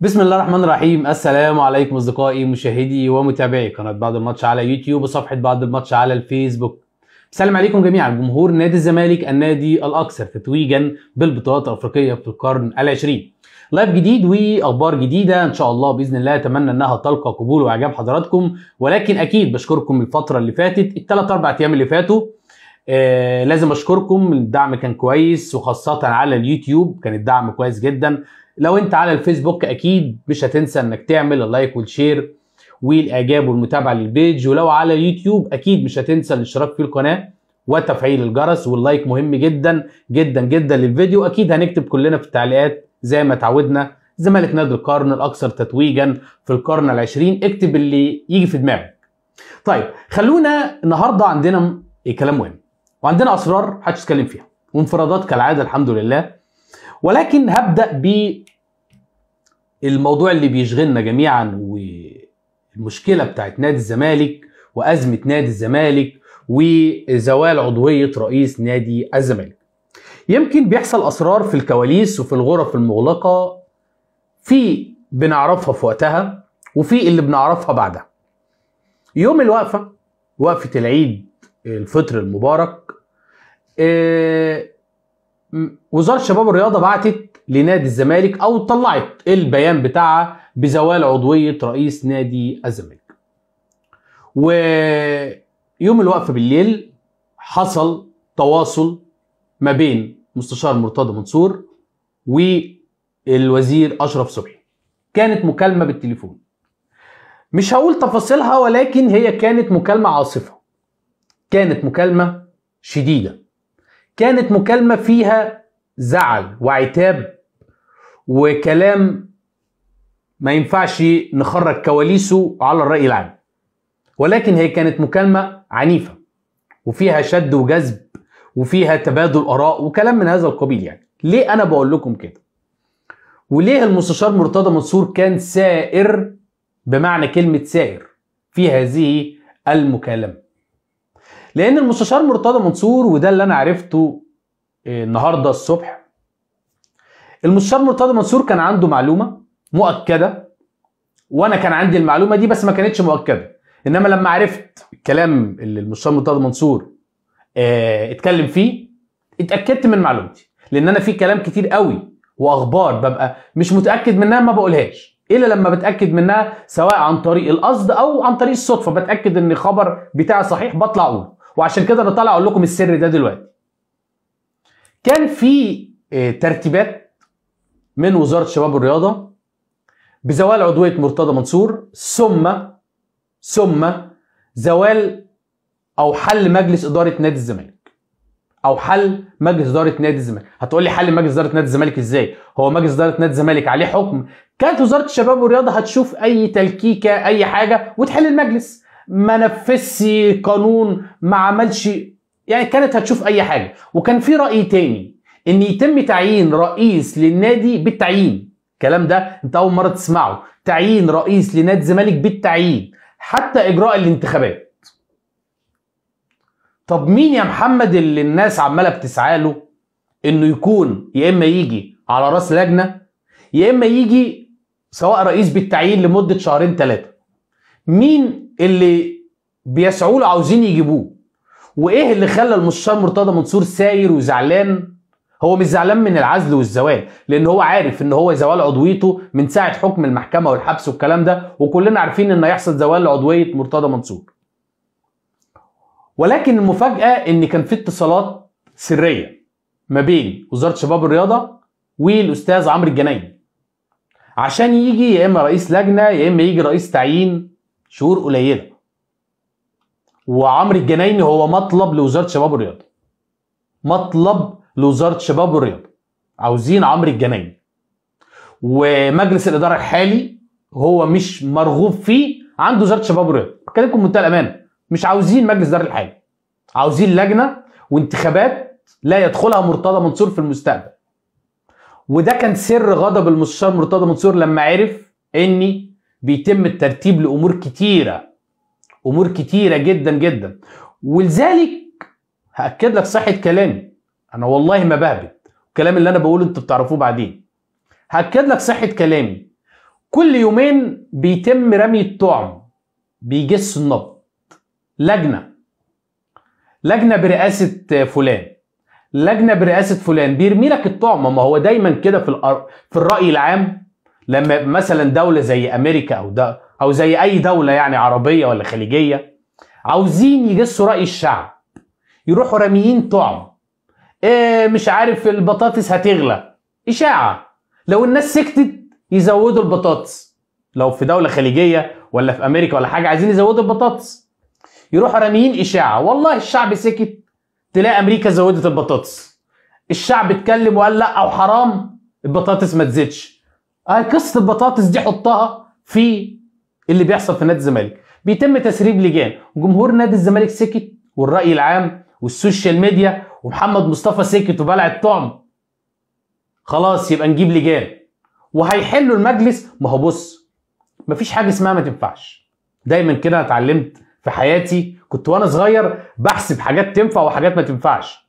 بسم الله الرحمن الرحيم السلام عليكم اصدقائي مشاهدي ومتابعي قناه بعد الماتش على يوتيوب وصفحه بعد الماتش على الفيسبوك بسلم عليكم جميعا جمهور نادي الزمالك النادي الاكثر تتويجا بالبطولات الافريقيه في القرن العشرين لايف جديد واخبار جديده ان شاء الله باذن الله اتمنى انها تلقى قبول واعجاب حضراتكم ولكن اكيد بشكركم الفتره اللي فاتت الثلاث اربع ايام اللي فاتوا آه لازم اشكركم الدعم كان كويس وخاصه على اليوتيوب كان الدعم كويس جدا لو انت على الفيسبوك اكيد مش هتنسى انك تعمل اللايك والشير والاعجاب والمتابعه للبيج ولو على اليوتيوب اكيد مش هتنسى الاشتراك في القناه وتفعيل الجرس واللايك مهم جدا جدا جدا للفيديو اكيد هنكتب كلنا في التعليقات زي ما تعودنا زمالك نادي القرن الاكثر تتويجا في القرن العشرين اكتب اللي يجي في دماغك طيب خلونا النهارده عندنا إيه، كلام مهم وعندنا اسرار محدش يتكلم فيها وانفرادات كالعاده الحمد لله ولكن هبدأ ب الموضوع اللي بيشغلنا جميعا والمشكلة بتاعت نادي الزمالك وأزمة نادي الزمالك وزوال عضوية رئيس نادي الزمالك يمكن بيحصل أسرار في الكواليس وفي الغرف المغلقة في بنعرفها في وقتها وفي اللي بنعرفها بعدها يوم الوقفة وقفة العيد الفطر المبارك آه، وزاره شباب الرياضه بعتت لنادي الزمالك او طلعت البيان بتاعها بزوال عضويه رئيس نادي الزمالك. ويوم الوقفه بالليل حصل تواصل ما بين مستشار مرتضى منصور والوزير اشرف صبحي. كانت مكالمه بالتليفون. مش هقول تفاصيلها ولكن هي كانت مكالمه عاصفه. كانت مكالمه شديده. كانت مكالمة فيها زعل وعتاب وكلام ما ينفعش نخرج كواليسه على الرأي العام ولكن هي كانت مكالمة عنيفة وفيها شد وجذب وفيها تبادل آراء وكلام من هذا القبيل يعني ليه أنا بقول لكم كده وليه المستشار مرتضى منصور كان سائر بمعنى كلمة سائر في هذه المكالمة لان المستشار مرتضى منصور وده اللي انا عرفته آه، النهارده الصبح المستشار مرتضى منصور كان عنده معلومه مؤكده وانا كان عندي المعلومه دي بس ما كانتش مؤكده انما لما عرفت الكلام اللي المستشار مرتضى منصور اه اتكلم فيه اتاكدت من معلومتي لان انا في كلام كتير قوي واخبار ببقى مش متاكد منها ما بقولهاش الا لما بتاكد منها سواء عن طريق القصد او عن طريق الصدفه بتاكد ان الخبر بتاعي صحيح بطلع اقوله وعشان كده انا طالع اقول لكم السر ده دلوقتي كان في آه، ترتيبات من وزاره الشباب والرياضه بزوال عضويه مرتضى منصور ثم ثم زوال او حل مجلس اداره نادي الزمالك او حل مجلس اداره نادي الزمالك هتقول لي حل مجلس اداره نادي الزمالك ازاي هو مجلس اداره نادي الزمالك عليه حكم كانت وزاره الشباب والرياضه هتشوف اي تلكيكه اي حاجه وتحل المجلس ما نفذش قانون ما عملش يعني كانت هتشوف اي حاجه وكان في راي تاني ان يتم تعيين رئيس للنادي بالتعيين الكلام ده انت اول مره تسمعه تعيين رئيس لنادي الزمالك بالتعيين حتى اجراء الانتخابات طب مين يا محمد اللي الناس عماله بتسعى له انه يكون يا اما يجي على راس لجنه يا اما يجي سواء رئيس بالتعيين لمده شهرين ثلاثه مين اللي بيسعوا له عاوزين يجيبوه وايه اللي خلى المستشار مرتضى منصور ساير وزعلان هو مش زعلان من العزل والزوال لان هو عارف ان هو زوال عضويته من ساعه حكم المحكمه والحبس والكلام ده وكلنا عارفين ان هيحصل زوال لعضويه مرتضى منصور ولكن المفاجاه ان كان في اتصالات سريه ما بين وزاره شباب الرياضه والاستاذ عمرو الجنايني عشان يجي يا اما رئيس لجنه يا اما يجي رئيس تعيين شهور قليله وعمرو الجنايني هو مطلب لوزاره الشباب والرياضه مطلب لوزاره الشباب والرياضه عاوزين عمرو الجنايني ومجلس الاداره الحالي هو مش مرغوب فيه عند وزاره الشباب والرياضه بكلمكم بمنتهى الامانه مش عاوزين مجلس الاداره الحالي عاوزين لجنه وانتخابات لا يدخلها مرتضى منصور في المستقبل وده كان سر غضب المستشار مرتضى منصور لما عرف اني بيتم الترتيب لامور كتيره امور كتيره جدا جدا ولذلك هاكد لك صحه كلامي انا والله ما بهبد الكلام اللي انا بقوله انتوا بتعرفوه بعدين هاكد لك صحه كلامي كل يومين بيتم رمي الطعم بيجس النبض لجنه لجنه برئاسه فلان لجنه برئاسه فلان بيرمي لك الطعم ما هو دايما كده في الأر... في الراي العام لما مثلا دوله زي امريكا او ده او زي اي دوله يعني عربيه ولا خليجيه عاوزين يجسوا راي الشعب يروحوا راميين طعم إيه مش عارف البطاطس هتغلى اشاعه لو الناس سكتت يزودوا البطاطس لو في دوله خليجيه ولا في امريكا ولا حاجه عايزين يزودوا البطاطس يروحوا راميين اشاعه والله الشعب سكت تلاقي امريكا زودت البطاطس الشعب اتكلم وقال لا او حرام البطاطس ما تزيدش هاي آه، قصه البطاطس دي حطها في اللي بيحصل في نادي الزمالك بيتم تسريب لجان وجمهور نادي الزمالك سكت والراي العام والسوشيال ميديا ومحمد مصطفى سكت وبلع الطعم خلاص يبقى نجيب لجان وهيحلوا المجلس ما هو بص مفيش حاجه اسمها ما تنفعش دايما كده انا اتعلمت في حياتي كنت وانا صغير بحسب حاجات تنفع وحاجات ما تنفعش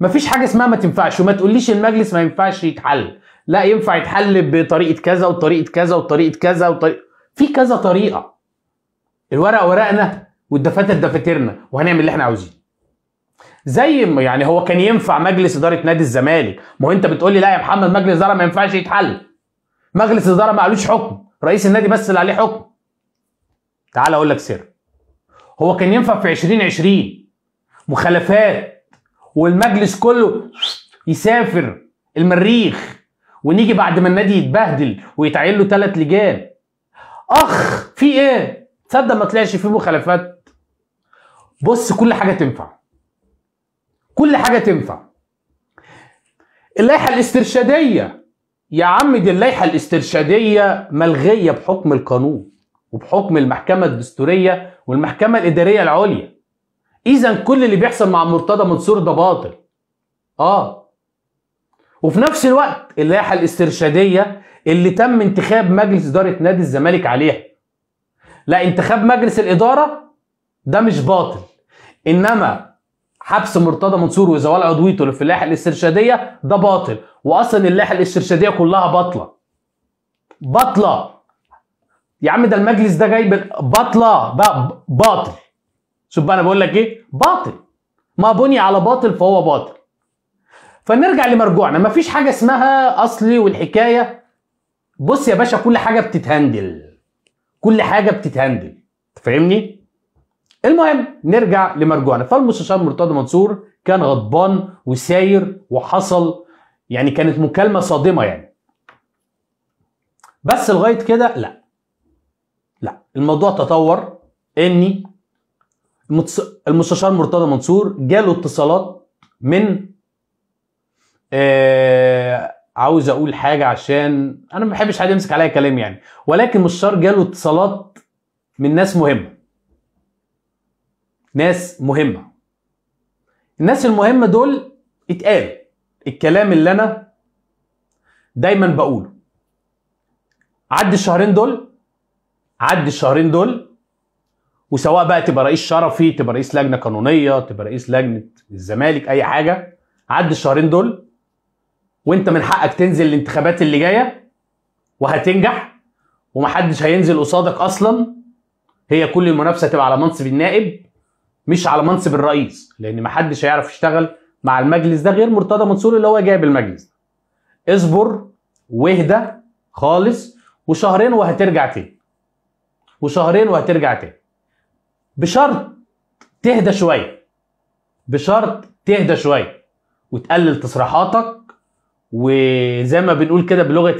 مفيش حاجه اسمها ما تنفعش وما تقوليش المجلس ما ينفعش يتحل لا ينفع يتحل بطريقه كذا وطريقه كذا وطريقه كذا وطريقه في كذا طريقه الورق ورقنا والدفاتر دفاترنا وهنعمل اللي احنا عاوزينه زي ما يعني هو كان ينفع مجلس اداره نادي الزمالك ما هو انت بتقول لي لا يا محمد مجلس اداره ما ينفعش يتحل مجلس اداره ما قالوش حكم رئيس النادي بس اللي عليه حكم تعال اقول لك سر هو كان ينفع في 2020 مخالفات والمجلس كله يسافر المريخ ونيجي بعد ما النادي يتبهدل ويتعين له ثلاث لجان اخ في ايه تصدق ما طلعش فيه مخالفات بص كل حاجه تنفع كل حاجه تنفع اللائحه الاسترشاديه يا عم دي اللائحه الاسترشاديه ملغيه بحكم القانون وبحكم المحكمه الدستوريه والمحكمه الاداريه العليا اذا كل اللي بيحصل مع مرتضى منصور ده باطل اه وفي نفس الوقت اللائحه الاسترشاديه اللي تم انتخاب مجلس اداره نادي الزمالك عليها لا انتخاب مجلس الاداره ده مش باطل انما حبس مرتضى منصور وزوال عضويته في اللائحه الاسترشاديه ده باطل واصلا اللائحه الاسترشاديه كلها باطله باطله يا عم ده المجلس ده جاي باطله باطل شوف بقى انا بقول لك ايه باطل ما بني على باطل فهو باطل فنرجع لمرجوعنا مفيش حاجه اسمها اصلي والحكايه بص يا باشا كل حاجه بتتهندل كل حاجه بتتهندل تفهمني المهم نرجع لمرجوعنا فالمستشار مرتضى منصور كان غضبان وساير وحصل يعني كانت مكالمه صادمه يعني بس لغايه كده لا لا الموضوع تطور اني المستشار مرتضى منصور جاله اتصالات من آه عاوز اقول حاجه عشان انا ما بحبش حد يمسك عليا كلام يعني ولكن مشار جاله اتصالات من ناس مهمه ناس مهمه الناس المهمه دول اتقالوا الكلام اللي انا دايما بقوله عدي الشهرين دول عدي الشهرين دول وسواء بقى تبقى رئيس شرفي تبقى رئيس لجنه قانونيه تبقى رئيس لجنه الزمالك اي حاجه عدي الشهرين دول وانت من حقك تنزل الانتخابات اللي جايه وهتنجح ومحدش هينزل قصادك اصلا هي كل المنافسه تبقى على منصب النائب مش على منصب الرئيس لان محدش هيعرف يشتغل مع المجلس ده غير مرتضى منصور اللي هو جايب المجلس اصبر واهدى خالص وشهرين وهترجع تاني وشهرين وهترجع تاني بشرط تهدى شويه بشرط تهدى شويه وتقلل تصريحاتك وزي ما بنقول كده بلغه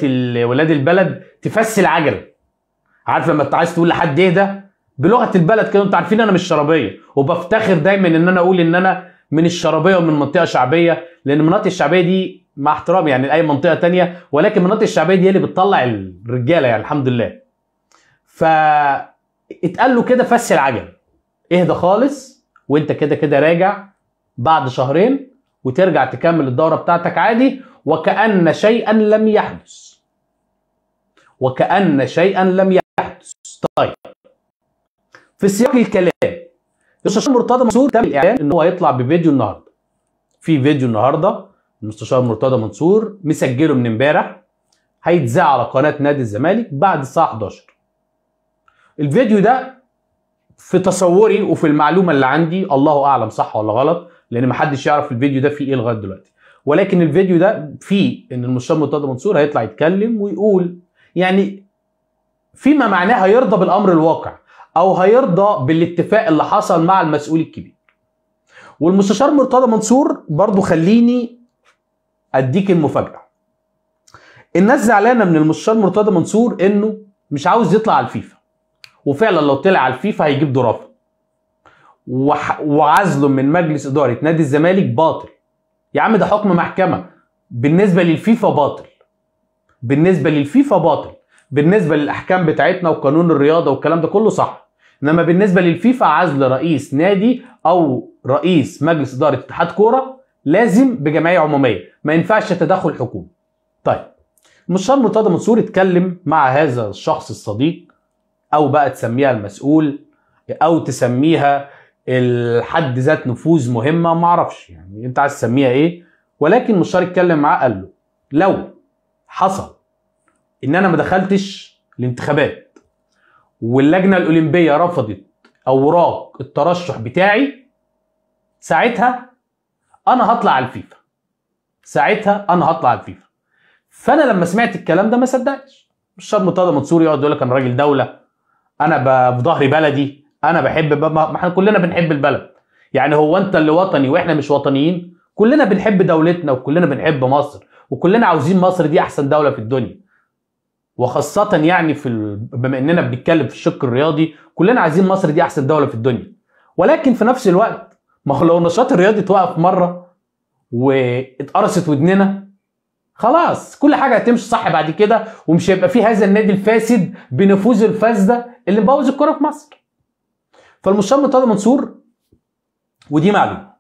ولاد البلد تفس العجل عارف لما انت عايز تقول لحد اهدى بلغه البلد كده انتوا عارفين انا مش شرابيه وبفتخر دايما ان انا اقول ان انا من الشرابيه ومن منطقه شعبيه لان المناطق الشعبيه دي مع احترامي يعني لاي منطقه تانية ولكن المناطق الشعبيه دي اللي بتطلع الرجاله يعني الحمد لله ف اتقال له كده فس العجل اهدى خالص وانت كده كده راجع بعد شهرين وترجع تكمل الدوره بتاعتك عادي وكأن شيئا لم يحدث وكأن شيئا لم يحدث طيب في سياق الكلام المستشار مرتضى منصور تم الاعلان ان هو هيطلع بفيديو النهارده في فيديو النهارده المستشار مرتضى منصور مسجله من امبارح هيتذاع على قناه نادي الزمالك بعد الساعه 11 الفيديو ده في تصوري وفي المعلومه اللي عندي الله اعلم صح ولا غلط لان محدش يعرف الفيديو ده فيه ايه لغايه دلوقتي ولكن الفيديو ده فيه ان المستشار مرتضى منصور هيطلع يتكلم ويقول يعني فيما معناه هيرضى بالامر الواقع او هيرضى بالاتفاق اللي حصل مع المسؤول الكبير والمستشار مرتضى منصور برضو خليني اديك المفاجاه الناس زعلانه من المستشار مرتضى منصور انه مش عاوز يطلع على الفيفا وفعلا لو طلع على الفيفا هيجيب ضرافه وعزله من مجلس اداره نادي الزمالك باطل يا عم ده حكم محكمه بالنسبه للفيفا باطل بالنسبه للفيفا باطل بالنسبه للاحكام بتاعتنا وقانون الرياضه والكلام ده كله صح انما بالنسبه للفيفا عزل رئيس نادي او رئيس مجلس اداره اتحاد كوره لازم بجمعيه عموميه ما ينفعش تدخل حكومي طيب المستشار مرتضى منصور اتكلم مع هذا الشخص الصديق او بقى تسميها المسؤول او تسميها الحد ذات نفوذ مهمه ما اعرفش يعني انت عايز تسميها ايه ولكن مشار اتكلم معاه قال له لو حصل ان انا ما دخلتش الانتخابات واللجنه الاولمبيه رفضت اوراق الترشح بتاعي ساعتها انا هطلع على الفيفا ساعتها انا هطلع على الفيفا فانا لما سمعت الكلام ده ما صدقتش مش شرط مرتضى منصور يقعد يقول لك انا راجل دوله انا في ظهري بلدي انا بحب ما احنا كلنا بنحب البلد يعني هو انت اللي وطني واحنا مش وطنيين كلنا بنحب دولتنا وكلنا بنحب مصر وكلنا عاوزين مصر دي احسن دوله في الدنيا وخاصه يعني في ال... بما اننا بنتكلم في الشق الرياضي كلنا عايزين مصر دي احسن دوله في الدنيا ولكن في نفس الوقت ما هو لو النشاط الرياضي اتوقف مره واتقرصت ودننا خلاص كل حاجه هتمشي صح بعد كده ومش هيبقى في هذا النادي الفاسد بنفوذ الفاسده اللي مبوظ الكوره في مصر فالمستشار مرتضى منصور ودي معلومه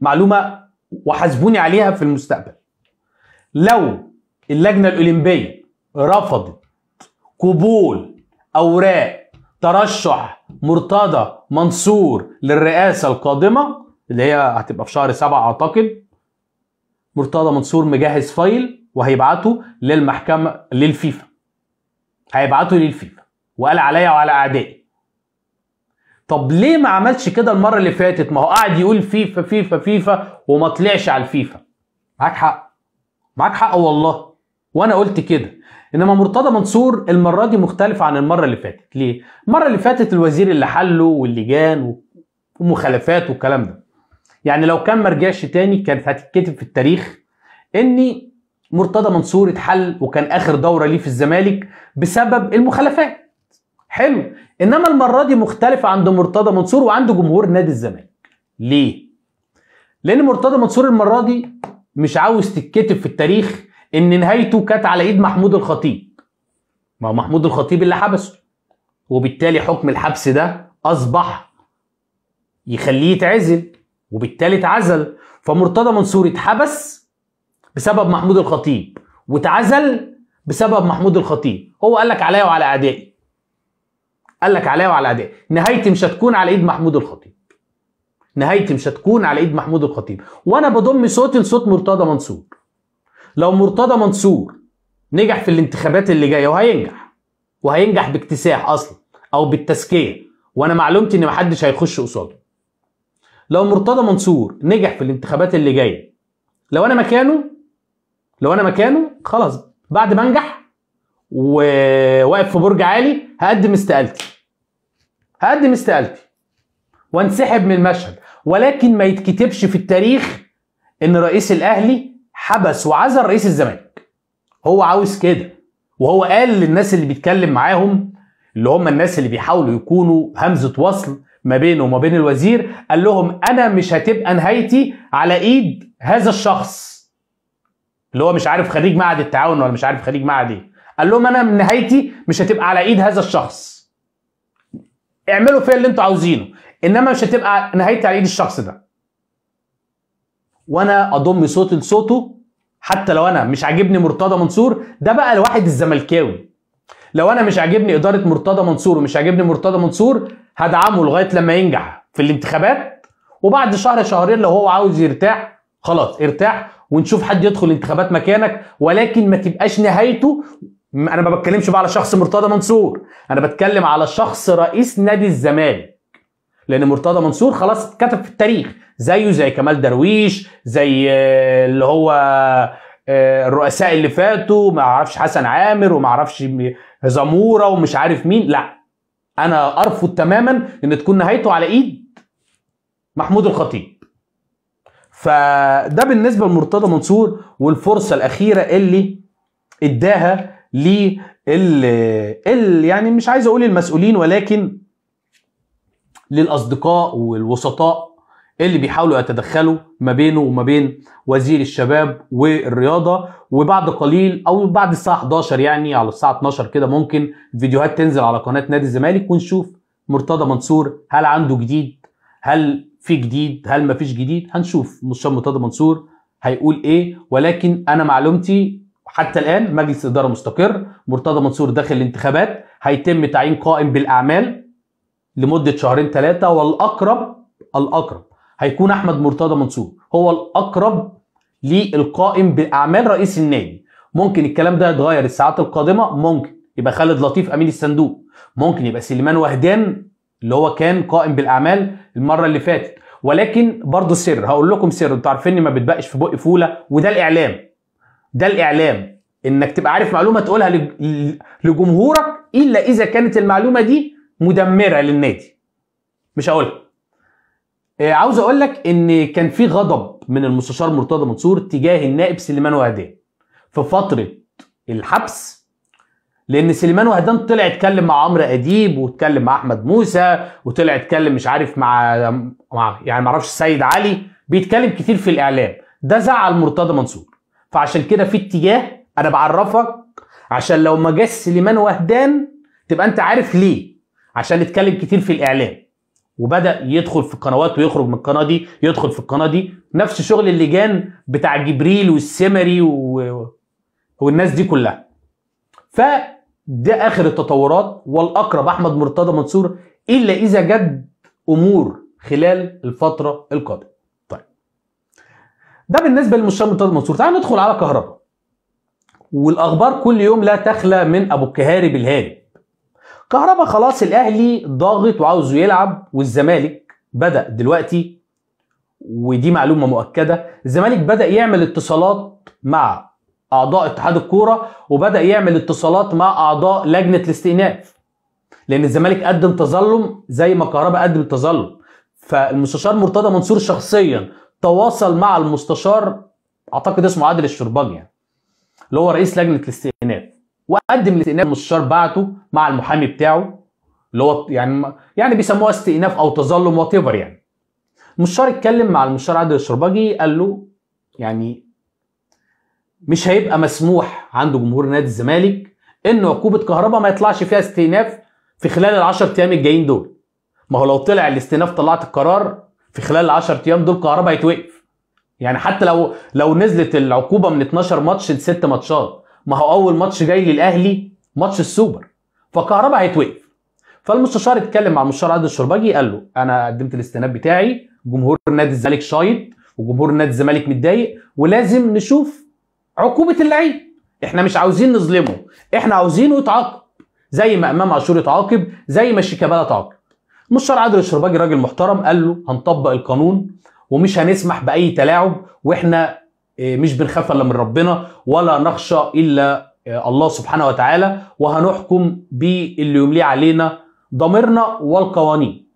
معلومه وحاسبوني عليها في المستقبل لو اللجنه الاولمبيه رفضت قبول اوراق ترشح مرتضى منصور للرئاسه القادمه اللي هي هتبقى في شهر سبعة اعتقد مرتضى منصور مجهز فايل وهيبعته للمحكمه للفيفا هيبعته للفيفا وقال عليا وعلى اعدائي طب ليه ما عملش كده المره اللي فاتت ما هو قاعد يقول فيفا فيفا فيفا وما طلعش على الفيفا معاك حق معاك حق والله وانا قلت كده انما مرتضى منصور المره دي مختلفة عن المره اللي فاتت ليه المره اللي فاتت الوزير اللي حله واللجان ومخالفات والكلام ده يعني لو كان ما رجعش تاني كانت هتتكتب في التاريخ اني مرتضى منصور اتحل وكان اخر دوره ليه في الزمالك بسبب المخالفات حلو انما المره دي مختلفه عند مرتضى منصور وعند جمهور نادي الزمالك ليه لان مرتضى منصور المره دي مش عاوز تتكتب في التاريخ ان نهايته كانت على ايد محمود الخطيب ما هو محمود الخطيب اللي حبسه وبالتالي حكم الحبس ده اصبح يخليه يتعزل وبالتالي اتعزل فمرتضى منصور اتحبس بسبب محمود الخطيب واتعزل بسبب محمود الخطيب هو قال لك عليا وعلى اعدائي قال لك عليا وعلى ادائي نهايتي مش هتكون على ايد محمود الخطيب نهايتي مش هتكون على ايد محمود الخطيب وانا بضم صوتي لصوت مرتضى منصور لو مرتضى منصور نجح في الانتخابات اللي جايه وهينجح وهينجح باكتساح اصلا او بالتزكيه وانا معلومتي ان محدش هيخش قصاده لو مرتضى منصور نجح في الانتخابات اللي جايه لو انا مكانه لو انا مكانه خلاص بعد ما انجح وواقف في برج عالي هقدم استقالتي هقدم استقالتي وانسحب من المشهد ولكن ما يتكتبش في التاريخ ان رئيس الاهلي حبس وعزل رئيس الزمالك هو عاوز كده وهو قال للناس اللي بيتكلم معاهم اللي هم الناس اللي بيحاولوا يكونوا همزه وصل ما بينه وما بين الوزير قال لهم انا مش هتبقى نهايتي على ايد هذا الشخص اللي هو مش عارف خريج معهد التعاون ولا مش عارف خريج معهد ايه قال لهم انا من نهايتي مش هتبقى على ايد هذا الشخص اعملوا فيا اللي انتوا عاوزينه انما مش هتبقى نهايتي على ايد الشخص ده وانا اضم صوتي لصوته حتى لو انا مش عاجبني مرتضى منصور ده بقى الواحد الزملكاوي لو انا مش عاجبني اداره مرتضى منصور ومش عاجبني مرتضى منصور هدعمه لغايه لما ينجح في الانتخابات وبعد شهر شهرين لو هو عاوز يرتاح خلاص ارتاح ونشوف حد يدخل انتخابات مكانك ولكن ما تبقاش نهايته انا ما بتكلمش بقى على شخص مرتضى منصور انا بتكلم على شخص رئيس نادي الزمالك لان مرتضى منصور خلاص اتكتب في التاريخ زيه زي كمال درويش زي آه، اللي هو آه، الرؤساء اللي فاتوا ما اعرفش حسن عامر وما اعرفش زموره ومش عارف مين لا انا ارفض تماما ان تكون نهايته على ايد محمود الخطيب فده بالنسبه لمرتضى منصور والفرصه الاخيره اللي اداها ل يعني مش عايز اقول المسؤولين ولكن للاصدقاء والوسطاء اللي بيحاولوا يتدخلوا ما بينه وما بين وزير الشباب والرياضه وبعد قليل او بعد الساعه 11 يعني على الساعه 12 كده ممكن فيديوهات تنزل على قناه نادي الزمالك ونشوف مرتضى منصور هل عنده جديد هل في جديد هل مفيش جديد هنشوف مش مرتضى منصور هيقول ايه ولكن انا معلومتي حتى الان مجلس اداره مستقر مرتضى منصور داخل الانتخابات هيتم تعيين قائم بالاعمال لمده شهرين ثلاثه والاقرب الاقرب هيكون احمد مرتضى منصور هو الاقرب للقائم بالاعمال رئيس النادي ممكن الكلام ده يتغير الساعات القادمه ممكن يبقى خالد لطيف امين الصندوق ممكن يبقى سليمان وهدان اللي هو كان قائم بالاعمال المره اللي فاتت ولكن برضه سر هقول لكم سر انتوا عارفيني ما بتبقش في بق فوله وده الاعلام ده الاعلام انك تبقى عارف معلومه تقولها لجمهورك الا اذا كانت المعلومه دي مدمره للنادي مش هقولها آه، عاوز اقول لك ان كان في غضب من المستشار مرتضى منصور تجاه النائب سليمان وهدان في فتره الحبس لان سليمان وهدان طلع اتكلم مع عمرو اديب واتكلم مع احمد موسى وطلع اتكلم مش عارف مع مع يعني معرفش السيد علي بيتكلم كتير في الاعلام ده زعل مرتضى منصور فعشان كده في اتجاه انا بعرفك عشان لو ما جاش سليمان وهدان تبقى انت عارف ليه عشان اتكلم كتير في الاعلام وبدا يدخل في القنوات ويخرج من القناه دي يدخل في القناه دي نفس شغل اللجان بتاع جبريل والسمري و... والناس دي كلها ف ده اخر التطورات والاقرب احمد مرتضى منصور الا اذا جد امور خلال الفتره القادمه ده بالنسبه للمستشار مرتضى منصور تعال ندخل على كهرباء والاخبار كل يوم لا تخلى من ابو الكهاري الهارب كهربا خلاص الاهلي ضاغط وعاوزه يلعب والزمالك بدا دلوقتي ودي معلومه مؤكده الزمالك بدا يعمل اتصالات مع اعضاء اتحاد الكوره وبدا يعمل اتصالات مع اعضاء لجنه الاستئناف لان الزمالك قدم تظلم زي ما كهربا قدم تظلم فالمستشار مرتضى منصور شخصيا تواصل مع المستشار اعتقد اسمه عادل الشربجي يعني اللي هو رئيس لجنه الاستئناف وقدم الاستئناف المستشار بعته مع المحامي بتاعه اللي هو يعني يعني بيسموها استئناف او تظلم وات يعني المستشار اتكلم مع المستشار عادل الشربجي قال له يعني مش هيبقى مسموح عند جمهور نادي الزمالك ان عقوبه كهرباء ما يطلعش فيها استئناف في خلال ال 10 ايام الجايين دول ما هو لو طلع الاستئناف طلعت القرار في خلال ال 10 ايام دول كهربا هيتوقف يعني حتى لو لو نزلت العقوبه من 12 ماتش لست ماتشات ما هو اول ماتش جاي للاهلي ماتش السوبر فكهربا هيتوقف فالمستشار اتكلم مع المستشار عادل الشربجي قال له انا قدمت الاستئناف بتاعي جمهور نادي الزمالك شايط وجمهور نادي الزمالك متضايق ولازم نشوف عقوبه اللعيب احنا مش عاوزين نظلمه احنا عاوزينه يتعاقب زي ما امام عاشور يتعاقب زي ما شيكابالا تعاقب مستشار عادل الشرباجي راجل محترم قال له هنطبق القانون ومش هنسمح باي تلاعب واحنا آه، مش بنخاف الا من ربنا ولا نخشى الا آه، الله سبحانه وتعالى وهنحكم باللي يمليه علينا ضميرنا والقوانين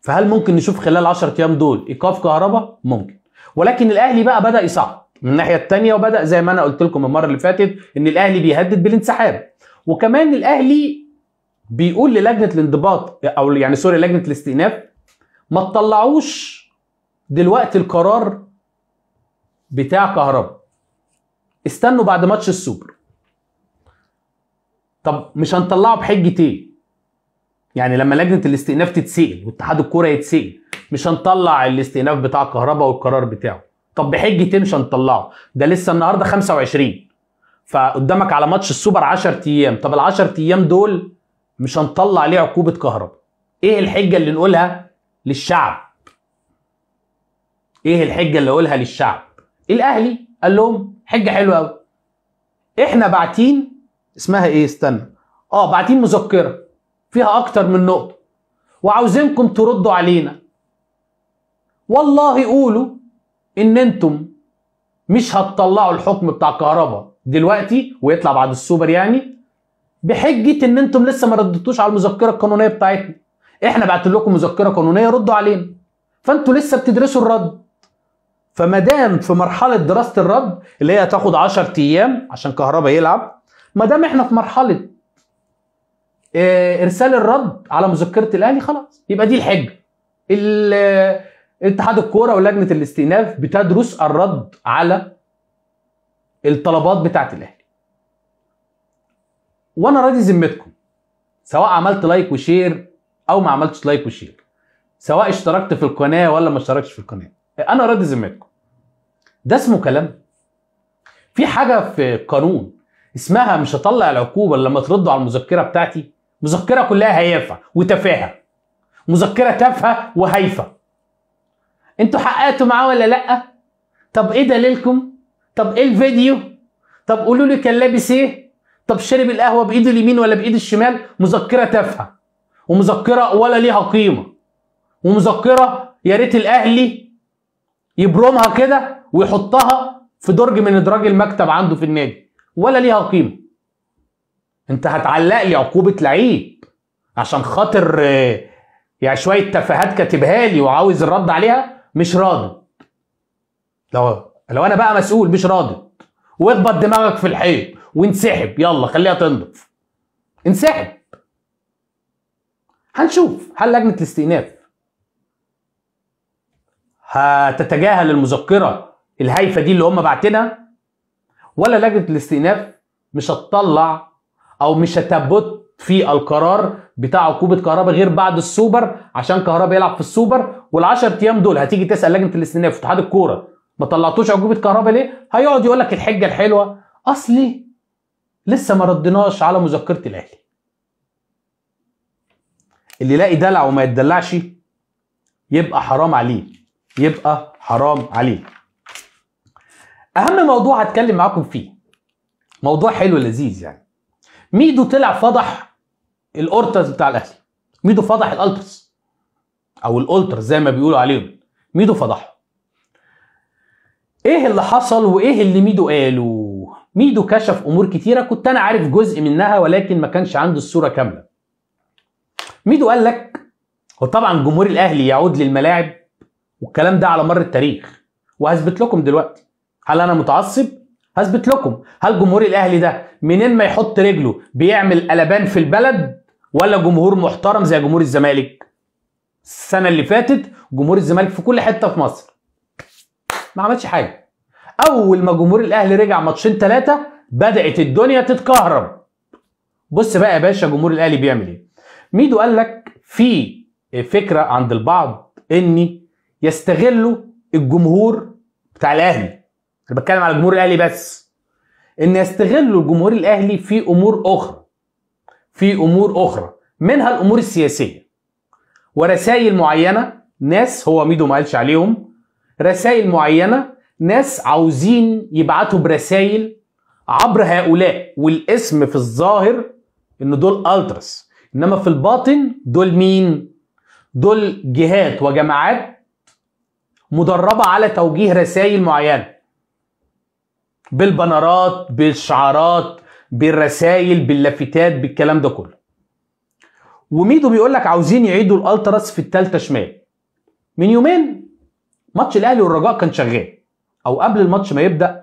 فهل ممكن نشوف خلال 10 ايام دول ايقاف كهرباء ممكن ولكن الاهلي بقى بدا يصعد من الناحيه الثانيه وبدا زي ما انا قلت لكم المره اللي فاتت ان الاهلي بيهدد بالانسحاب وكمان الاهلي بيقول للجنه الانضباط او يعني سوري لجنه الاستئناف ما تطلعوش دلوقتي القرار بتاع كهربا استنوا بعد ماتش السوبر طب مش هنطلعه بحجه ايه يعني لما لجنه الاستئناف تتسئل واتحاد الكوره يتسئل مش هنطلع الاستئناف بتاع كهرباء والقرار بتاعه طب بحجه ايه مش هنطلعه ده لسه النهارده 25 فقدامك على ماتش السوبر 10 ايام طب ال 10 ايام دول مش هنطلع ليه عقوبه كهرباء ايه الحجه اللي نقولها للشعب ايه الحجه اللي اقولها للشعب الاهلي قال لهم حجه حلوه قوي احنا باعتين اسمها ايه استنى اه باعتين مذكره فيها اكتر من نقطه وعاوزينكم تردوا علينا والله قولوا ان انتم مش هتطلعوا الحكم بتاع كهربا دلوقتي ويطلع بعد السوبر يعني بحجه ان انتم لسه ما ردتوش على المذكره القانونيه بتاعتنا احنا بعت لكم مذكره قانونيه ردوا علينا فانتوا لسه بتدرسوا الرد فما دام في مرحله دراسه الرد اللي هي هتاخد 10 ايام عشان كهربا يلعب ما دام احنا في مرحله آه، ارسال الرد على مذكره الاهلي خلاص يبقى دي الحجه اتحاد الكوره ولجنه الاستئناف بتدرس الرد على الطلبات بتاعه الاهلي وانا راضي ذمتكم سواء عملت لايك وشير او ما عملتش لايك وشير سواء اشتركت في القناه ولا ما اشتركتش في القناه انا راضي ذمتكم ده اسمه كلام في حاجه في القانون اسمها مش هطلع العقوبه لما تردوا على المذكره بتاعتي مذكره كلها هيافه وتفاهه مذكره تافهه وهايفه انتوا حققتوا معاه ولا لا طب ايه دليلكم طب ايه الفيديو طب قولوا لي كان لابس ايه طب شارب القهوه بايد اليمين ولا بايد الشمال مذكره تافهه ومذكره ولا ليها قيمه ومذكره يا ريت الاهلي يبرمها كده ويحطها في درج من ادراج المكتب عنده في النادي ولا ليها قيمه انت هتعلق لي عقوبه لعيب عشان خاطر آه، يعني شويه تفاهات كاتبها لي وعاوز الرد عليها مش راضي لو لو انا بقى مسؤول مش راضي واخبط دماغك في الحيط وانسحب يلا خليها تنضف انسحب هنشوف هل لجنه الاستئناف هتتجاهل المذكره الهايفه دي اللي هم بعتنا ولا لجنه الاستئناف مش هتطلع او مش هتبت في القرار بتاع عقوبه كهربا غير بعد السوبر عشان كهربا يلعب في السوبر وال10 ايام دول هتيجي تسال لجنه الاستئناف في اتحاد الكوره ما طلعتوش عقوبه كهربا ليه؟ هيقعد يقول لك الحجه الحلوه اصلي لسه ما ردناش على مذكره الاهلي اللي يلاقي دلع وما يتدلعش يبقى حرام عليه يبقى حرام عليه اهم موضوع هتكلم معاكم فيه موضوع حلو لذيذ يعني ميدو طلع فضح الاورتاز بتاع الاهلي ميدو فضح الالترز او الالتر زي ما بيقولوا عليهم ميدو فضحه ايه اللي حصل وايه اللي ميدو قاله ميدو كشف امور كتيره كنت انا عارف جزء منها ولكن ما كانش عنده الصوره كامله ميدو قال لك وطبعا جمهور الاهلي يعود للملاعب والكلام ده على مر التاريخ وهثبت لكم دلوقتي هل انا متعصب هثبت لكم هل جمهور الاهلي ده منين ما يحط رجله بيعمل قلبان في البلد ولا جمهور محترم زي جمهور الزمالك السنه اللي فاتت جمهور الزمالك في كل حته في مصر ما عملش حاجه اول ما جمهور الاهلي رجع ماتشين ثلاثه بدات الدنيا تتكهرب بص بقى يا باشا جمهور الاهلي بيعمل ايه ميدو قال لك في فكره عند البعض ان يستغلوا الجمهور بتاع الاهلي انا بتكلم على جمهور الاهلي بس ان يستغلوا الجمهور الاهلي في امور اخرى في امور اخرى منها الامور السياسيه ورسائل معينه ناس هو ميدو ما قالش عليهم رسائل معينه ناس عاوزين يبعتوا برسائل عبر هؤلاء والاسم في الظاهر ان دول التراس انما في الباطن دول مين دول جهات وجماعات مدربه على توجيه رسائل معينه بالبنرات بالشعارات بالرسائل باللافتات بالكلام ده كله وميدو بيقول لك عاوزين يعيدوا الالتراس في الثالثه شمال من يومين ماتش الاهلي والرجاء كان شغال او قبل الماتش ما يبدا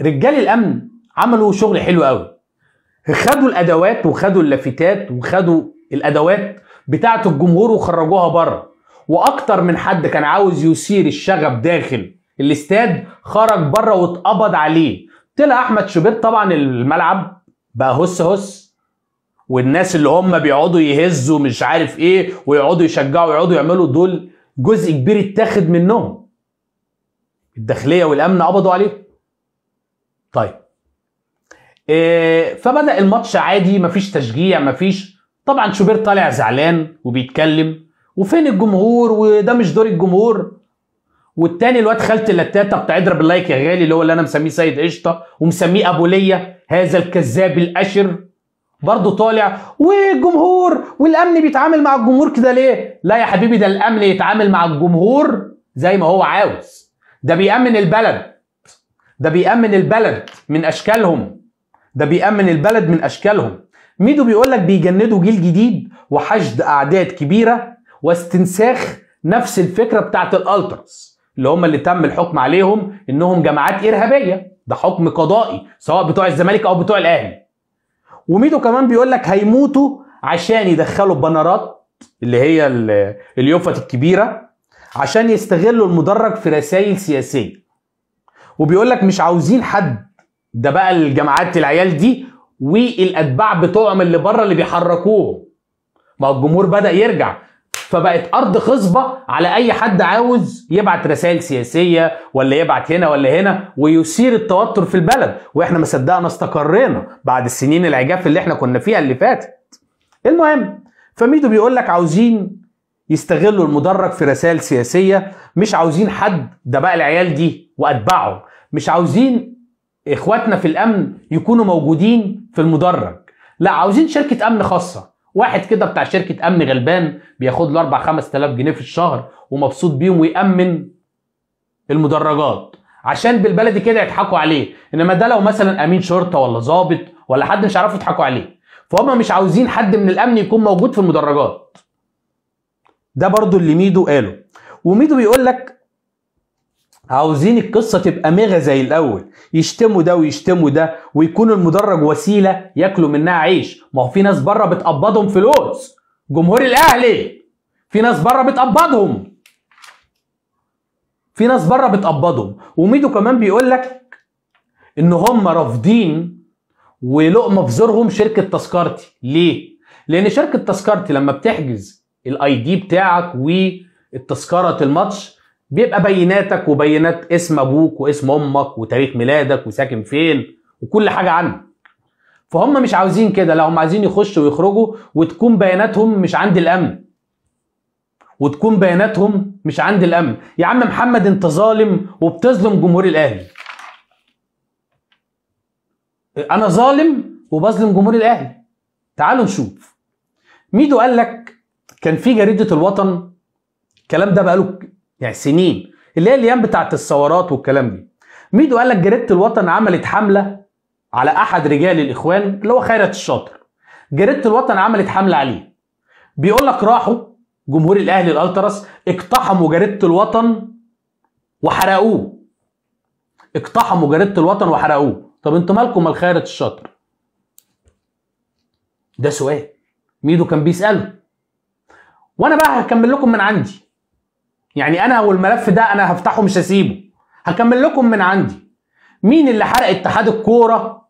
رجال الامن عملوا شغل حلو قوي خدوا الادوات وخدوا اللافتات وخدوا الادوات بتاعه الجمهور وخرجوها بره واكتر من حد كان عاوز يثير الشغب داخل الاستاد خرج بره واتقبض عليه طلع احمد شوبير طبعا الملعب بقى هس هس والناس اللي هم بيقعدوا يهزوا مش عارف ايه ويقعدوا يشجعوا ويقعدوا يعملوا دول جزء كبير اتاخد منهم الداخليه والامن قبضوا عليه طيب إيه فبدا الماتش عادي مفيش تشجيع مفيش طبعا شوبير طالع زعلان وبيتكلم وفين الجمهور وده مش دور الجمهور والتاني الواد خالت اللتاته بتاع اضرب اللايك يا غالي اللي هو اللي انا مسميه سيد قشطه ومسميه ابو ليا هذا الكذاب الاشر برضه طالع والجمهور والامن بيتعامل مع الجمهور كده ليه؟ لا يا حبيبي ده الامن يتعامل مع الجمهور زي ما هو عاوز ده بيأمن البلد ده بيأمن البلد من أشكالهم ده بيأمن البلد من أشكالهم ميدو بيقول لك بيجندوا جيل جديد وحشد أعداد كبيرة واستنساخ نفس الفكرة بتاعت الألترس اللي هم اللي تم الحكم عليهم إنهم جماعات إرهابية ده حكم قضائي سواء بتوع الزمالك أو بتوع الأهلي وميدو كمان بيقول لك هيموتوا عشان يدخلوا بنرات اللي هي اليوفط الكبيرة عشان يستغلوا المدرج في رسائل سياسيه وبيقول لك مش عاوزين حد ده بقى الجماعات العيال دي والاتباع بتوعهم اللي بره اللي بيحركوهم ما الجمهور بدا يرجع فبقت ارض خصبه على اي حد عاوز يبعت رسائل سياسيه ولا يبعت هنا ولا هنا ويثير التوتر في البلد واحنا ما صدقنا استقرينا بعد السنين العجاف اللي احنا كنا فيها اللي فاتت المهم فميدو بيقول لك عاوزين يستغلوا المدرج في رسائل سياسيه مش عاوزين حد ده بقى العيال دي واتباعهم مش عاوزين اخواتنا في الامن يكونوا موجودين في المدرج لا عاوزين شركه امن خاصه واحد كده بتاع شركه امن غلبان بياخد له 4 5000 جنيه في الشهر ومبسوط بيهم ويامن المدرجات عشان بالبلدي كده يضحكوا عليه انما ده لو مثلا امين شرطه ولا ظابط ولا حد مش عارف يضحكوا عليه فهم مش عاوزين حد من الامن يكون موجود في المدرجات ده برضو اللي ميدو قاله وميدو بيقول لك عاوزين القصة تبقى ميغا زي الأول يشتموا ده ويشتموا ده ويكون المدرج وسيلة ياكلوا منها عيش ما هو في ناس بره بتقبضهم فلوس جمهور الأهلي في ناس بره بتقبضهم في ناس بره بتقبضهم وميدو كمان بيقول لك ان هم رافضين ولقمه في زورهم شركه تذكرتي ليه لان شركه تذكرتي لما بتحجز الاي دي بتاعك والتذكره الماتش بيبقى بياناتك وبيانات اسم ابوك واسم امك وتاريخ ميلادك وساكن فين وكل حاجه عنك فهم مش عاوزين كده لا هم عايزين يخشوا ويخرجوا وتكون بياناتهم مش عند الامن وتكون بياناتهم مش عند الامن يا عم محمد انت ظالم وبتظلم جمهور الاهلي انا ظالم وبظلم جمهور الاهلي تعالوا نشوف ميدو قال لك كان في جريده الوطن الكلام ده بقاله يعني سنين اللي هي الايام بتاعت الثورات والكلام دي ميدو قال لك جريده الوطن عملت حمله على احد رجال الاخوان اللي هو خيرت الشاطر جريده الوطن عملت حمله عليه بيقول لك راحوا جمهور الاهلي الالتراس اقتحموا جريده الوطن وحرقوه اقتحموا جريده الوطن وحرقوه طب انتوا مالكم مال خيرت الشاطر ده سؤال ميدو كان بيساله وانا بقى هكمل لكم من عندي يعني انا والملف ده انا هفتحه مش هسيبه هكمل لكم من عندي مين اللي حرق اتحاد الكوره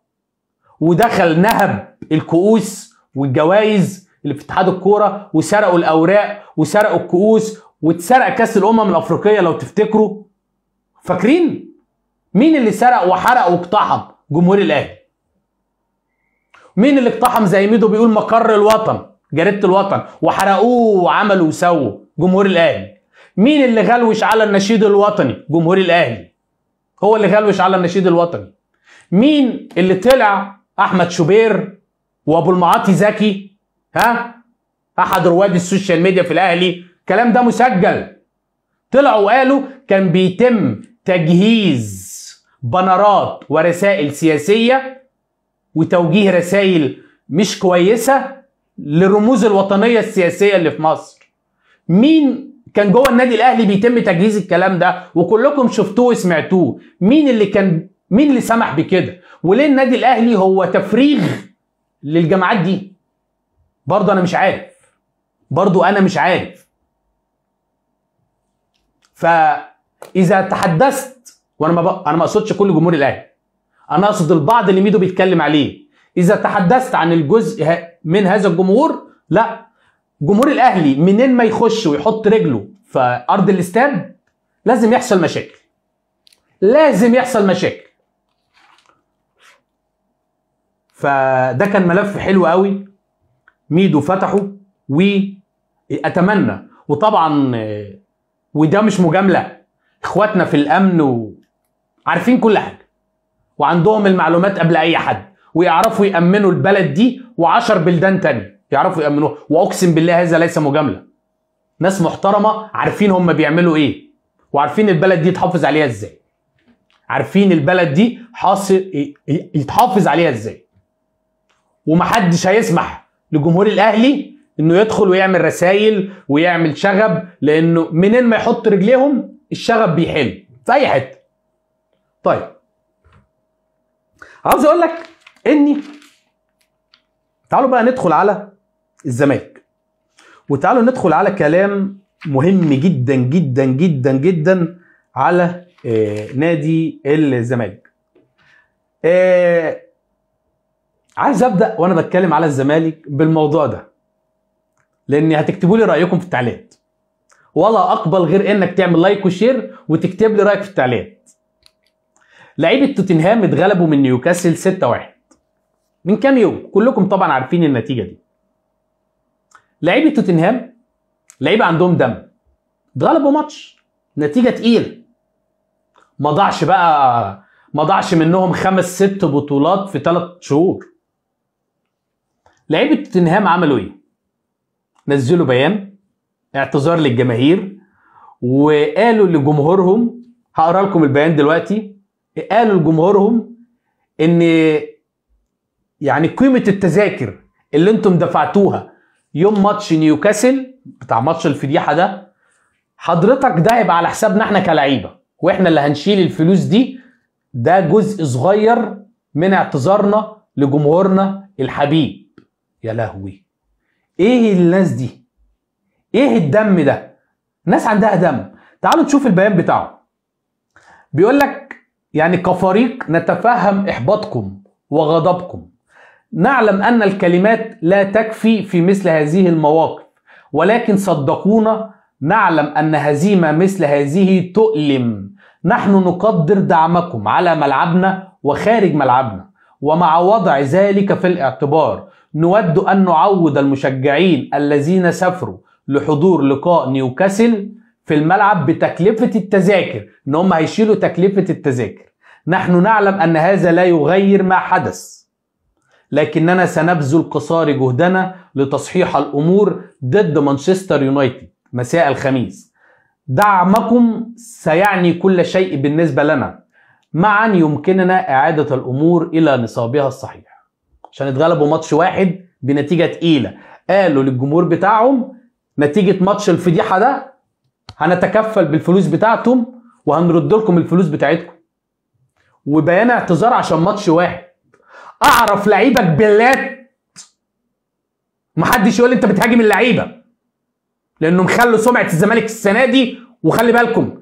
ودخل نهب الكؤوس والجوائز اللي في اتحاد الكوره وسرقوا الاوراق وسرقوا الكؤوس واتسرق كاس الامم الافريقيه لو تفتكروا فاكرين مين اللي سرق وحرق واقتحم جمهور الاهلي مين اللي اقتحم زي ميدو بيقول مقر الوطن جريده الوطن وحرقوه وعملوا وسووا جمهور الاهلي مين اللي غلوش على النشيد الوطني جمهور الاهلي هو اللي غلوش على النشيد الوطني مين اللي طلع احمد شوبير وابو المعاطي زكي ها احد رواد السوشيال ميديا في الاهلي الكلام ده مسجل طلعوا وقالوا كان بيتم تجهيز بنرات ورسائل سياسيه وتوجيه رسائل مش كويسه للرموز الوطنيه السياسيه اللي في مصر مين كان جوه النادي الاهلي بيتم تجهيز الكلام ده وكلكم شفتوه وسمعتوه مين اللي كان مين اللي سمح بكده وليه النادي الاهلي هو تفريغ للجماعات دي برضه انا مش عارف برضه انا مش عارف فاذا تحدثت وانا ما بق... انا ما اقصدش كل جمهور الاهلي انا اقصد البعض اللي ميدو بيتكلم عليه اذا تحدثت عن الجزء من هذا الجمهور لا جمهور الاهلي منين ما يخش ويحط رجله في ارض الاستاد لازم يحصل مشاكل لازم يحصل مشاكل فده كان ملف حلو قوي ميدو فتحه واتمنى وطبعا وده مش مجامله اخواتنا في الامن و... عارفين كل حاجه وعندهم المعلومات قبل اي حد ويعرفوا يامنوا البلد دي و10 بلدان تاني يعرفوا يامنوها واقسم بالله هذا ليس مجامله ناس محترمه عارفين هم بيعملوا ايه وعارفين البلد دي تحافظ عليها ازاي عارفين البلد دي حاصل يتحافظ عليها ازاي ومحدش هيسمح لجمهور الاهلي انه يدخل ويعمل رسائل ويعمل شغب لانه منين ما يحط رجليهم الشغب بيحل في اي حته طيب عاوز اقول لك اني تعالوا بقى ندخل على الزمالك وتعالوا ندخل على كلام مهم جدا جدا جدا جدا على آه، نادي الزمالك آه، عايز ابدا وانا بتكلم على الزمالك بالموضوع ده لان هتكتبوا لي رايكم في التعليقات ولا اقبل غير انك تعمل لايك وشير وتكتب لي رايك في التعليقات لعيبه توتنهام اتغلبوا من نيوكاسل 6-1 من كام يوم كلكم طبعا عارفين النتيجه دي لعيبه توتنهام لعيبه عندهم دم اتغلبوا ماتش نتيجه تقيله ما ضاعش بقى ما ضاعش منهم خمس ست بطولات في ثلاث شهور لعيبه توتنهام عملوا ايه نزلوا بيان اعتذار للجماهير وقالوا لجمهورهم هقرا لكم البيان دلوقتي قالوا لجمهورهم ان يعني قيمه التذاكر اللي انتم دفعتوها يوم ماتش نيوكاسل بتاع ماتش الفضيحه ده حضرتك ده هيبقى على حسابنا احنا كلعيبه واحنا اللي هنشيل الفلوس دي ده جزء صغير من اعتذارنا لجمهورنا الحبيب يا لهوي ايه الناس دي ايه الدم ده ناس عندها دم تعالوا نشوف البيان بتاعه بيقول لك يعني كفريق نتفهم احباطكم وغضبكم نعلم أن الكلمات لا تكفي في مثل هذه المواقف ولكن صدقونا نعلم أن هزيمة مثل هذه تؤلم نحن نقدر دعمكم على ملعبنا وخارج ملعبنا ومع وضع ذلك في الاعتبار نود أن نعود المشجعين الذين سافروا لحضور لقاء نيوكاسل في الملعب بتكلفة التذاكر ان هم هيشيلوا تكلفة التذاكر نحن نعلم أن هذا لا يغير ما حدث لكننا سنبذل قصارى جهدنا لتصحيح الأمور ضد مانشستر يونايتد مساء الخميس دعمكم سيعني كل شيء بالنسبة لنا معا يمكننا إعادة الأمور إلى نصابها الصحيح عشان اتغلبوا ماتش واحد بنتيجة تقيلة قالوا للجمهور بتاعهم نتيجة ماتش الفضيحة ده هنتكفل بالفلوس بتاعتهم وهنرد لكم الفلوس بتاعتكم وبيان اعتذار عشان ماتش واحد اعرف لعيبه بلات محدش يقول انت بتهاجم اللعيبه لانهم خلوا سمعه الزمالك السنه دي وخلي بالكم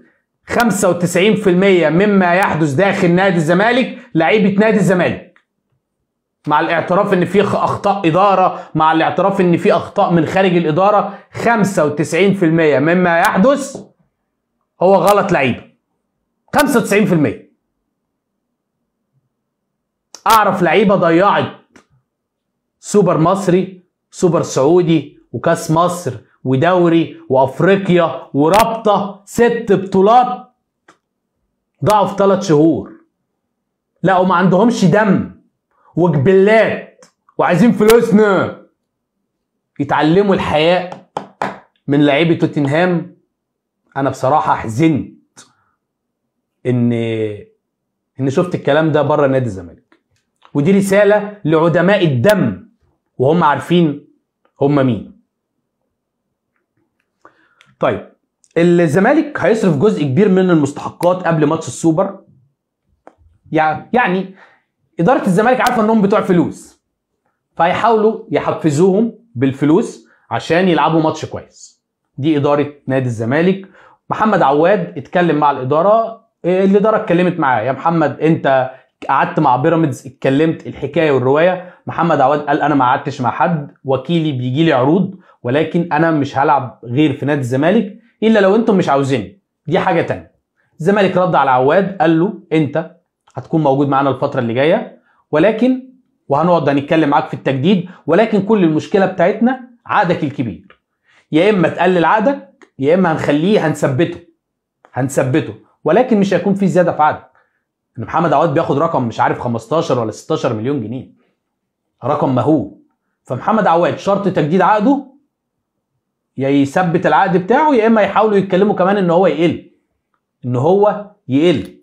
95% مما يحدث داخل نادي الزمالك لعيبه نادي الزمالك مع الاعتراف ان في اخطاء اداره مع الاعتراف ان في اخطاء من خارج الاداره 95% مما يحدث هو غلط لعيبه 95% اعرف لعيبه ضيعت سوبر مصري سوبر سعودي وكاس مصر ودوري وافريقيا ورابطه ست بطولات ضاعوا في ثلاث شهور لا وما عندهمش دم وجبلات وعايزين فلوسنا يتعلموا الحياه من لعيبه توتنهام انا بصراحه حزنت ان ان شفت الكلام ده بره نادي الزمالك ودي رسالة لعدماء الدم وهم عارفين هم مين طيب الزمالك هيصرف جزء كبير من المستحقات قبل ماتش السوبر يعني إدارة الزمالك عارفة إنهم بتوع فلوس فهيحاولوا يحفزوهم بالفلوس عشان يلعبوا ماتش كويس دي إدارة نادي الزمالك محمد عواد اتكلم مع الإدارة الإدارة اتكلمت معاه يا محمد أنت قعدت مع بيراميدز اتكلمت الحكايه والروايه محمد عواد قال انا ما قعدتش مع حد وكيلي بيجي لي عروض ولكن انا مش هلعب غير في نادي الزمالك الا لو انتم مش عاوزيني دي حاجه تانية الزمالك رد على عواد قال له انت هتكون موجود معانا الفتره اللي جايه ولكن وهنقعد هنتكلم معاك في التجديد ولكن كل المشكله بتاعتنا عقدك الكبير يا اما تقلل عقدك يا اما هنخليه هنثبته هنثبته ولكن مش هيكون في زياده في عقدك ان محمد عواد بياخد رقم مش عارف 15 ولا 16 مليون جنيه رقم مهول فمحمد عواد شرط تجديد عقده يا يثبت العقد بتاعه يا اما يحاولوا يتكلموا كمان ان هو يقل ان هو يقل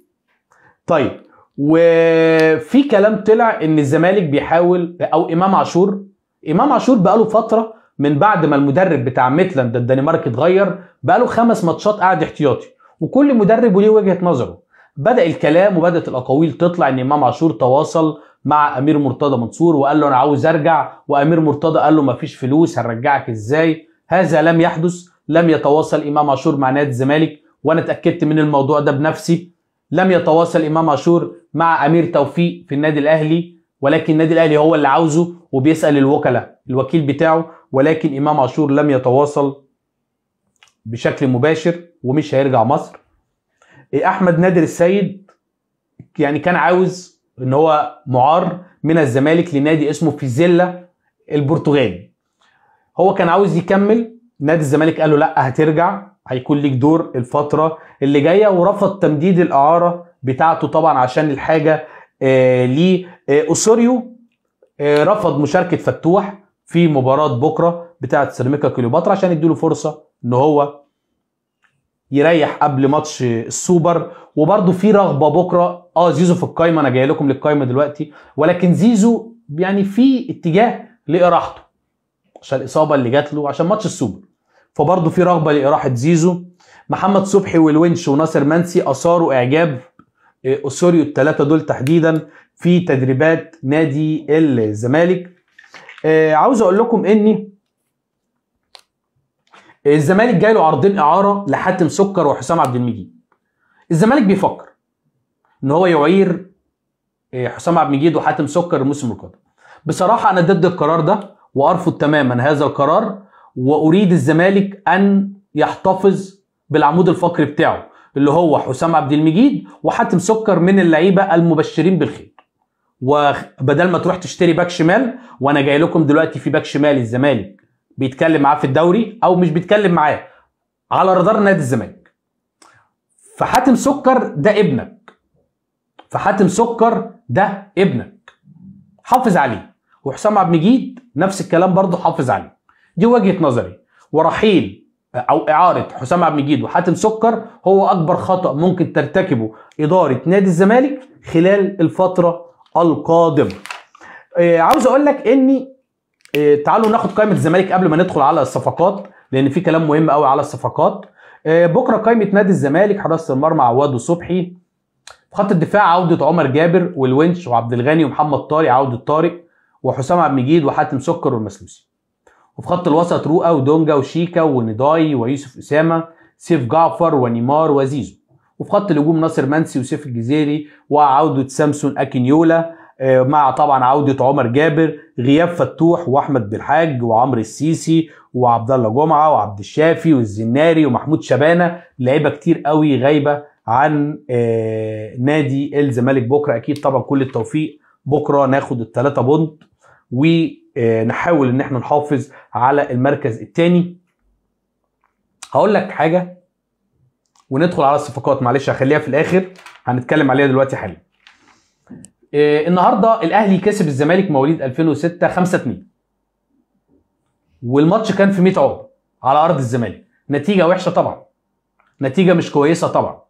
طيب وفي كلام طلع ان الزمالك بيحاول او امام عاشور امام عاشور بقاله فتره من بعد ما المدرب بتاع ميتلاند الدنمارك اتغير بقاله خمس ماتشات قاعد احتياطي وكل مدرب وليه وجهه نظره بدا الكلام وبدات الاقاويل تطلع ان امام عاشور تواصل مع امير مرتضى منصور وقال له انا عاوز ارجع وامير مرتضى قال له مفيش فلوس هنرجعك ازاي هذا لم يحدث لم يتواصل امام عاشور مع نادي الزمالك وانا اتاكدت من الموضوع ده بنفسي لم يتواصل امام عاشور مع امير توفيق في النادي الاهلي ولكن النادي الاهلي هو اللي عاوزه وبيسال الوكلاء الوكيل بتاعه ولكن امام عاشور لم يتواصل بشكل مباشر ومش هيرجع مصر إيه، احمد نادر السيد يعني كان عاوز ان هو معار من الزمالك لنادي اسمه فيزيلا البرتغالي هو كان عاوز يكمل نادي الزمالك قال له لا هترجع هيكون ليك دور الفتره اللي جايه ورفض تمديد الاعاره بتاعته طبعا عشان الحاجه آه ليه آه آه رفض مشاركه فتوح في مباراه بكره بتاعه سيراميكا كليوباترا عشان يديله فرصه ان هو يريح قبل ماتش السوبر وبرده في رغبه بكره اه زيزو في القايمه انا جاي لكم للقايمه دلوقتي ولكن زيزو يعني في اتجاه لاراحته عشان الاصابه اللي جات له عشان ماتش السوبر فبرضه في رغبه لاراحه زيزو محمد صبحي والونش وناصر منسي اثاروا اعجاب اسوريو آه، الثلاثه دول تحديدا في تدريبات نادي الزمالك آه، عاوز اقول لكم اني الزمالك جاي له عرضين اعاره لحاتم سكر وحسام عبد المجيد الزمالك بيفكر ان هو يعير إيه، حسام عبد المجيد وحاتم سكر الموسم القادم بصراحه انا ضد القرار ده وارفض تماما هذا القرار واريد الزمالك ان يحتفظ بالعمود الفقري بتاعه اللي هو حسام عبد المجيد وحاتم سكر من اللعيبه المبشرين بالخير وبدل ما تروح تشتري باك شمال وانا جاي لكم دلوقتي في باك شمال الزمالك بيتكلم معاه في الدوري او مش بيتكلم معاه على رادار نادي الزمالك فحاتم سكر ده ابنك فحاتم سكر ده ابنك حافظ عليه وحسام عبد المجيد نفس الكلام برضه حافظ عليه دي وجهه نظري ورحيل او اعاره حسام عبد المجيد وحاتم سكر هو اكبر خطا ممكن ترتكبه اداره نادي الزمالك خلال الفتره القادمه آه، عاوز اقول لك اني إيه تعالوا ناخد قائمه الزمالك قبل ما ندخل على الصفقات لان في كلام مهم قوي على الصفقات إيه بكره قائمه نادي الزمالك حراسه المرمى عواد وصبحي في خط الدفاع عوده عمر جابر والونش وعبد الغني ومحمد طارق عوده طارق وحسام عبد المجيد وحاتم سكر والمسلوسي وفي خط الوسط رؤى ودونجا وشيكا ونضاي ويوسف اسامه سيف جعفر ونيمار وزيزو وفي خط الهجوم ناصر منسي وسيف الجزيري وعوده سامسون اكينيولا آه، مع طبعا عوده عمر جابر غياب فتوح واحمد بالحاج وعمرو السيسي وعبد الله جمعه وعبد الشافي والزناري ومحمود شبانه لعيبه كتير قوي غايبه عن آه، نادي الزمالك بكره اكيد طبعا كل التوفيق بكره ناخد الثلاثه بونت ونحاول آه، ان احنا نحافظ على المركز الثاني هقول لك حاجه وندخل على الصفقات معلش هخليها في الاخر هنتكلم عليها دلوقتي حالا إيه النهارده الاهلي كسب الزمالك مواليد 2006 5 2 والماتش كان في 100 عقبه على ارض الزمالك نتيجه وحشه طبعا نتيجه مش كويسه طبعا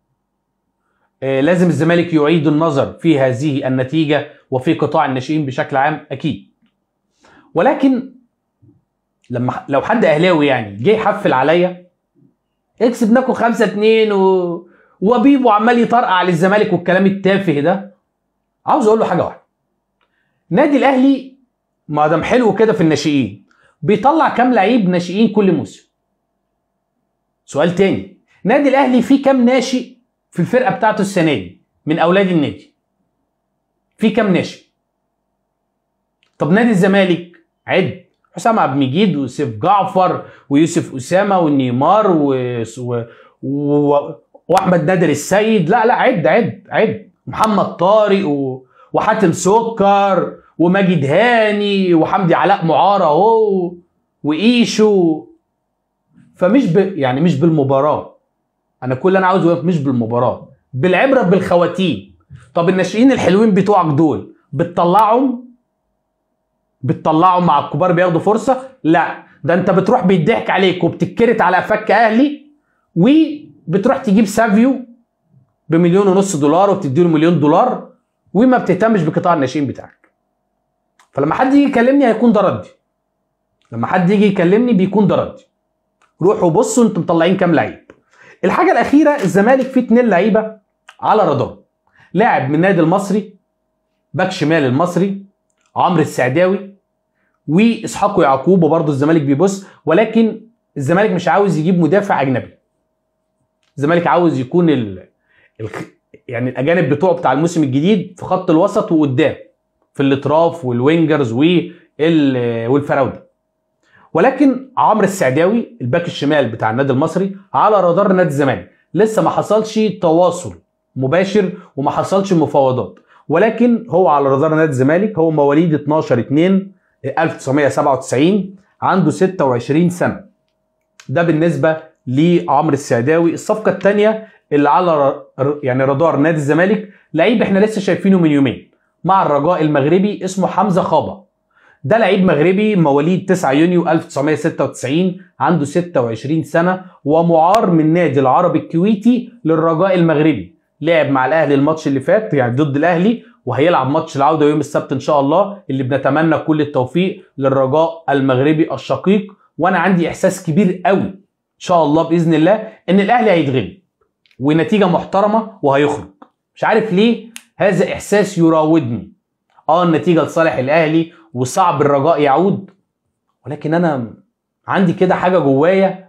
إيه لازم الزمالك يعيد النظر في هذه النتيجه وفي قطاع الناشئين بشكل عام اكيد ولكن لما لو حد اهلاوي يعني جه يحفل عليا اكسبناكوا 5 2 و... وبيبو عمال يطرقع للزمالك والكلام التافه ده عاوز اقول له حاجه واحده نادي الاهلي ما دام حلو كده في الناشئين بيطلع كام لعيب ناشئين كل موسم سؤال تاني نادي الاهلي فيه كام ناشئ في الفرقه بتاعته السنه دي من اولاد النادي في كام ناشئ طب نادي الزمالك عد حسام عبد المجيد ويوسف جعفر ويوسف اسامه ونيمار و... و... و... واحمد نادر السيد لا لا عد عد عد محمد طارق و... وحاتم سكر وماجد هاني وحمدي علاء معاره اهو وايشو فمش ب... يعني مش بالمباراه انا كل اللي انا عاوزه مش بالمباراه بالعبره بالخواتيم طب الناشئين الحلوين بتوعك دول بتطلعهم بتطلعهم مع الكبار بياخدوا فرصه لا ده انت بتروح بيضحك عليك وبتتكرت على فك اهلي وبتروح تجيب سافيو بمليون ونص دولار وبتديله مليون دولار وما بتهتمش بقطاع الناشئين بتاعك فلما حد يجي يكلمني هيكون ده ردي لما حد يجي يكلمني بيكون ده ردي روحوا بصوا انتم مطلعين كام لعيب الحاجه الاخيره الزمالك فيه اتنين لعيبه على رادار لاعب من النادي المصري باك شمال المصري عمرو السعداوي واسحاق يعقوب وبرضه الزمالك بيبص ولكن الزمالك مش عاوز يجيب مدافع اجنبي الزمالك عاوز يكون ال يعني الاجانب بتوعه بتاع الموسم الجديد في خط الوسط وقدام في الاطراف والوينجرز والفراوده ولكن عمرو السعداوي الباك الشمال بتاع النادي المصري على رادار نادي الزمالك لسه ما حصلش تواصل مباشر وما حصلش مفاوضات ولكن هو على رادار نادي الزمالك هو مواليد 12 2 1997 عنده 26 سنه ده بالنسبه لعمرو السعداوي الصفقه الثانيه اللي على يعني رادار نادي الزمالك لعيب احنا لسه شايفينه من يومين مع الرجاء المغربي اسمه حمزه خابا ده لعيب مغربي مواليد 9 يونيو 1996 عنده 26 سنه ومعار من نادي العربي الكويتي للرجاء المغربي لعب مع الاهلي الماتش اللي فات يعني ضد الاهلي وهيلعب ماتش العوده يوم السبت ان شاء الله اللي بنتمنى كل التوفيق للرجاء المغربي الشقيق وانا عندي احساس كبير قوي ان شاء الله باذن الله ان الاهلي هيتغلب ونتيجه محترمه وهيخرج مش عارف ليه هذا احساس يراودني اه النتيجه لصالح الاهلي وصعب الرجاء يعود ولكن انا عندي كده حاجه جوايا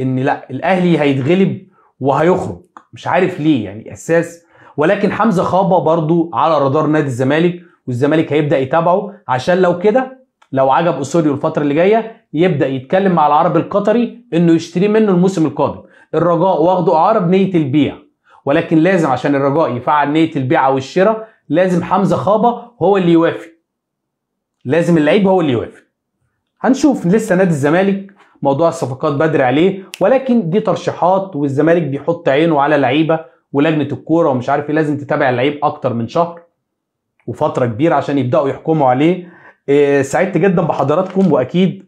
ان لا الاهلي هيتغلب وهيخرج مش عارف ليه يعني احساس ولكن حمزه خابه برضو على رادار نادي الزمالك والزمالك هيبدا يتابعه عشان لو كده لو عجب اسوريو الفتره اللي جايه يبدا يتكلم مع العرب القطري انه يشتريه منه الموسم القادم الرجاء واخده اعاره بنيه البيع ولكن لازم عشان الرجاء يفعل نيه البيع او الشراء لازم حمزه خابه هو اللي يوافق لازم اللعيب هو اللي يوافق هنشوف لسه نادي الزمالك موضوع الصفقات بدري عليه ولكن دي ترشيحات والزمالك بيحط عينه على لعيبه ولجنه الكوره ومش عارف ايه لازم تتابع اللعيب اكتر من شهر وفتره كبيره عشان يبداوا يحكموا عليه آه، سعدت جدا بحضراتكم واكيد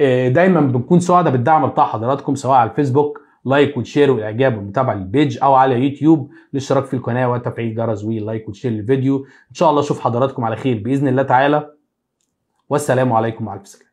آه، دايما بنكون سعداء بالدعم بتاع حضراتكم سواء على الفيسبوك لايك وشير واعجاب ومتابعه للبيج او على يوتيوب الاشتراك في القناه وتفعيل جرس ولايك وشير للفيديو ان شاء الله اشوف حضراتكم على خير باذن الله تعالى والسلام عليكم وعلى السلام